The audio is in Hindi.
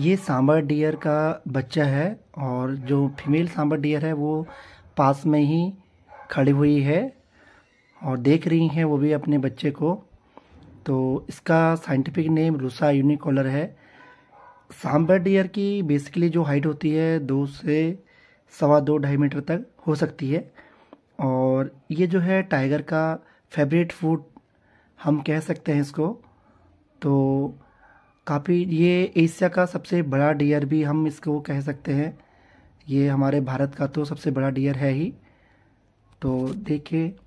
ये सांबर डियर का बच्चा है और जो फीमेल सांबर डियर है वो पास में ही खड़ी हुई है और देख रही हैं वो भी अपने बच्चे को तो इसका साइंटिफिक नेम रूसा यूनिकॉलर है सांबर डियर की बेसिकली जो हाइट होती है दो से सवा दो ढाई मीटर तक हो सकती है और ये जो है टाइगर का फेवरेट फूड हम कह सकते हैं इसको तो काफ़ी ये एशिया का सबसे बड़ा डियर भी हम इसको कह सकते हैं ये हमारे भारत का तो सबसे बड़ा डियर है ही तो देखिए